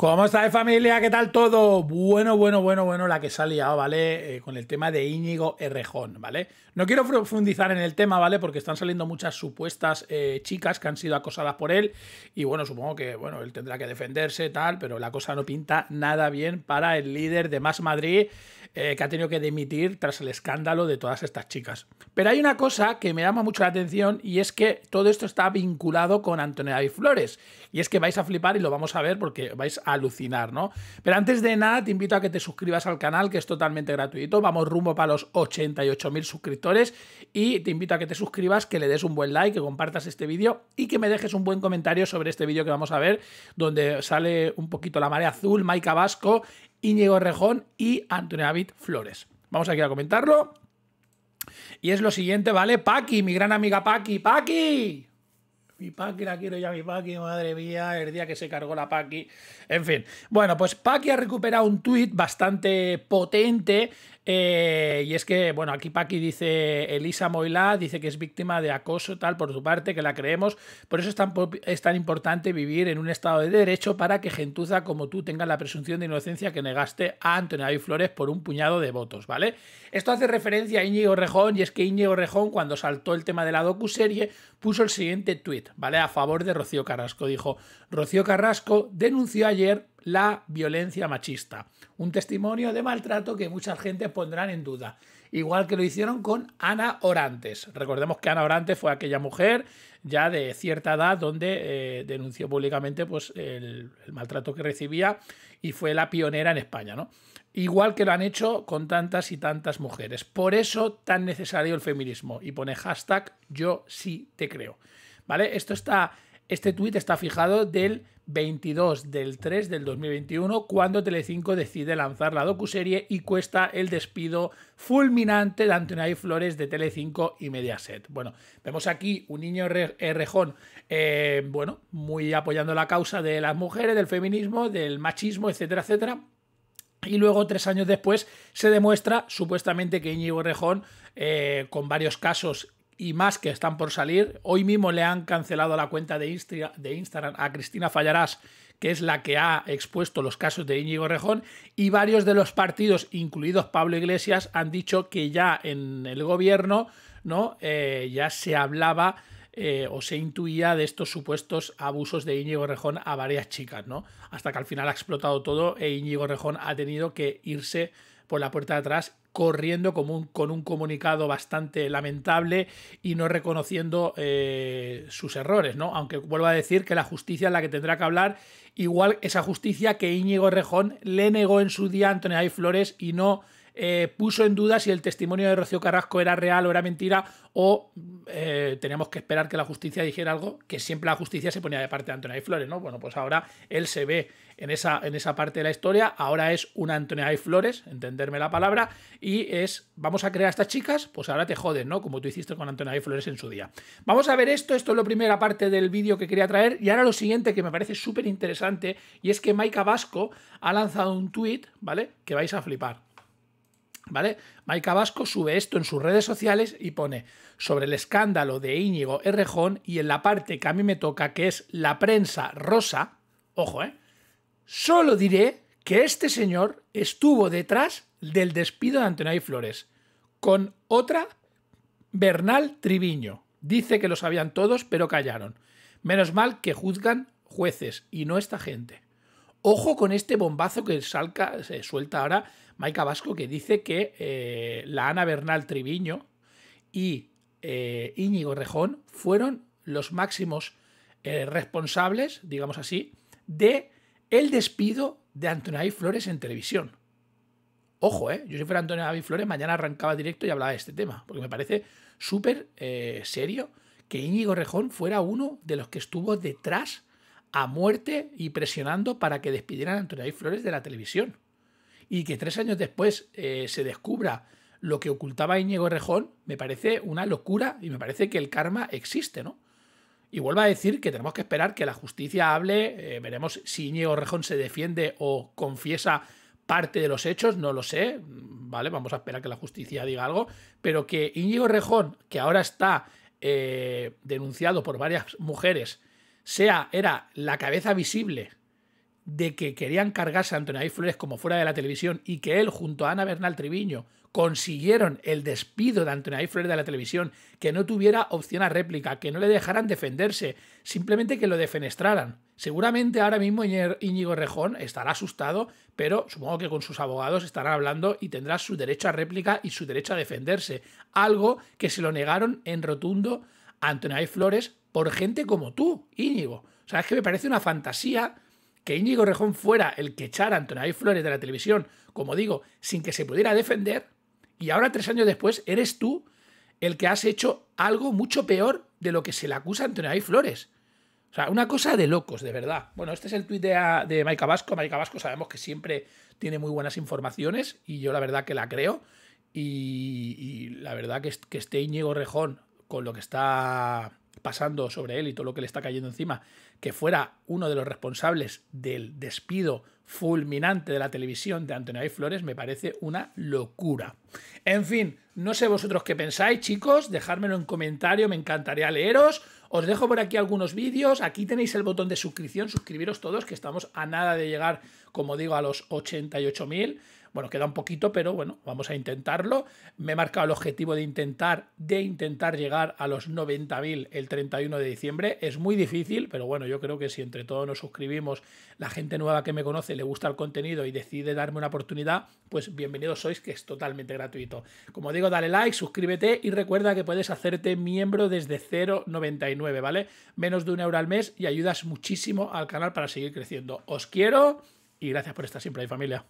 ¿Cómo estáis familia? ¿Qué tal todo? Bueno, bueno, bueno, bueno, la que se ha liado, ¿vale? Eh, con el tema de Íñigo Errejón, ¿vale? No quiero profundizar en el tema, ¿vale? Porque están saliendo muchas supuestas eh, chicas que han sido acosadas por él y bueno, supongo que, bueno, él tendrá que defenderse, tal, pero la cosa no pinta nada bien para el líder de Más Madrid eh, que ha tenido que dimitir tras el escándalo de todas estas chicas. Pero hay una cosa que me llama mucho la atención y es que todo esto está vinculado con Antonio David Flores y es que vais a flipar y lo vamos a ver porque vais a alucinar, ¿no? Pero antes de nada, te invito a que te suscribas al canal, que es totalmente gratuito. Vamos rumbo para los 88.000 suscriptores. Y te invito a que te suscribas, que le des un buen like, que compartas este vídeo y que me dejes un buen comentario sobre este vídeo que vamos a ver, donde sale un poquito la marea azul, Maika Vasco, Íñigo Rejón y Antonio David Flores. Vamos aquí a comentarlo. Y es lo siguiente, ¿vale? Paki, mi gran amiga Paki. ¡Paki! Mi Paki la quiero ya, mi Paki, madre mía, el día que se cargó la Paki. En fin, bueno, pues Paki ha recuperado un tuit bastante potente eh, y es que, bueno, aquí Paqui dice, Elisa Moilá dice que es víctima de acoso, tal, por su parte, que la creemos. Por eso es tan, es tan importante vivir en un estado de derecho para que gentuza como tú tenga la presunción de inocencia que negaste a Antonio David Flores por un puñado de votos, ¿vale? Esto hace referencia a Íñigo Rejón y es que Íñigo Rejón, cuando saltó el tema de la docuserie, puso el siguiente tuit, ¿vale? A favor de Rocío Carrasco. Dijo, Rocío Carrasco denunció ayer la violencia machista. Un testimonio de maltrato que mucha gente pondrán en duda. Igual que lo hicieron con Ana Orantes. Recordemos que Ana Orantes fue aquella mujer ya de cierta edad donde eh, denunció públicamente pues, el, maltrato que recibía y fue la pionera en España. ¿no? Igual que lo han hecho con tantas y tantas mujeres. Por eso tan necesario el feminismo. Y pone hashtag yo sí te creo. ¿Vale? Esto está este tuit está fijado del 22 del 3 del 2021, cuando Tele5 decide lanzar la docuserie y cuesta el despido fulminante de Antonio Flores de Tele5 y Mediaset. Bueno, vemos aquí un niño rejón, eh, bueno, muy apoyando la causa de las mujeres, del feminismo, del machismo, etcétera, etcétera. Y luego, tres años después, se demuestra supuestamente que Íñigo Rejón, eh, con varios casos y más que están por salir. Hoy mismo le han cancelado la cuenta de, Instagram a Cristina Fallarás, que es la que ha expuesto los casos de Íñigo Rejón, y varios de los partidos, incluidos Pablo Iglesias, han dicho que ya en el gobierno ¿no? Eh, ya se hablaba eh, o se intuía de estos supuestos abusos de Íñigo Rejón a varias chicas, ¿no? Hasta que al final ha explotado todo e Íñigo Rejón ha tenido que irse por la puerta de atrás corriendo con un comunicado bastante lamentable y no reconociendo eh, sus errores, ¿no? Aunque vuelva a decir que la justicia es la que tendrá que hablar, igual esa justicia que Íñigo Rejón le negó en su día a Antonio Flores y no eh, puso en duda si el testimonio de Rocío Carrasco era real o era mentira o eh, teníamos que esperar que la justicia dijera algo que siempre la justicia se ponía de parte de Antonia y Flores, ¿no? Bueno, pues ahora él se ve en esa, en esa parte de la historia, ahora es una Antonia y Flores, entenderme la palabra, y es, vamos a crear a estas chicas, pues ahora te joden, ¿no? Como tú hiciste con Antonia y Flores en su día. Vamos a ver esto, esto es la primera parte del vídeo que quería traer, y ahora lo siguiente que me parece súper interesante, y es que Maika Vasco ha lanzado un tweet, ¿vale? Que vais a flipar. ¿Vale? Maika Vasco sube esto en sus redes sociales y pone sobre el escándalo de Íñigo Errejón y en la parte que a mí me toca, que es la prensa rosa, ojo, ¿eh? Solo diré que este señor estuvo detrás del despido de Antonio Flores, con otra Bernal Triviño. Dice que lo sabían todos, pero callaron. Menos mal que juzgan jueces y no esta gente. Ojo con este bombazo que salca, se suelta ahora Maika Vasco, que dice que eh, la Ana Bernal Triviño y eh, Íñigo Rejón fueron los máximos eh, responsables, digamos así, de el despido de Antonio Flores en televisión. Ojo, ¿eh? yo si fuera Antonio David Flores, mañana arrancaba directo y hablaba de este tema, porque me parece súper eh, serio que Íñigo Rejón fuera uno de los que estuvo detrás a muerte y presionando para que despidieran a Antonio Flores de la televisión. Y que tres años después eh, se descubra lo que ocultaba Íñigo Rejón, me parece una locura y me parece que el karma existe, ¿no? Y vuelvo a decir que tenemos que esperar que la justicia hable, eh, veremos si Íñigo Rejón se defiende o confiesa parte de los hechos, no lo sé, ¿vale? Vamos a esperar que la justicia diga algo, pero que Íñigo Rejón, que ahora está eh, denunciado por varias mujeres, sea, era la cabeza visible de que querían cargarse a Antonio David Flores como fuera de la televisión y que él junto a Ana Bernal Triviño consiguieron el despido de Antonio David Flores de la televisión, que no tuviera opción a réplica, que no le dejaran defenderse, simplemente que lo defenestraran. Seguramente ahora mismo Íñigo Rejón estará asustado, pero supongo que con sus abogados estarán hablando y tendrá su derecho a réplica y su derecho a defenderse, algo que se lo negaron en rotundo a Antonio David Flores por gente como tú, Íñigo. O sea, es que me parece una fantasía que Íñigo Rejón fuera el que echara a Antonio Flores de la televisión, como digo, sin que se pudiera defender, y ahora tres años después eres tú el que has hecho algo mucho peor de lo que se le acusa a Antonio Flores. O sea, una cosa de locos, de verdad. Bueno, este es el tuit de, de Maica Vasco. Maica Vasco sabemos que siempre tiene muy buenas informaciones y yo la verdad que la creo. Y, la verdad que, que esté Íñigo Rejón con lo que está pasando sobre él y todo lo que le está cayendo encima, que fuera uno de los responsables del despido fulminante de la televisión de Antonio Flores, me parece una locura. En fin, no sé vosotros qué pensáis, chicos, dejármelo en comentario, me encantaría leeros. Os dejo por aquí algunos vídeos, aquí tenéis el botón de suscripción, suscribiros todos, que estamos a nada de llegar, como digo, a los 88.000. Bueno, queda un poquito, pero bueno, vamos a intentarlo. Me he marcado el objetivo de intentar, de intentar llegar a los 90.000 el 31 de diciembre. Es muy difícil, pero bueno, yo creo que si entre todos nos suscribimos, la gente nueva que me conoce le gusta el contenido y decide darme una oportunidad, pues bienvenidos sois, que es totalmente gratuito. Como digo, dale like, suscríbete y recuerda que puedes hacerte miembro desde 0,99, ¿vale? Menos de un euro al mes y ayudas muchísimo al canal para seguir creciendo. Os quiero y gracias por estar siempre ahí, familia.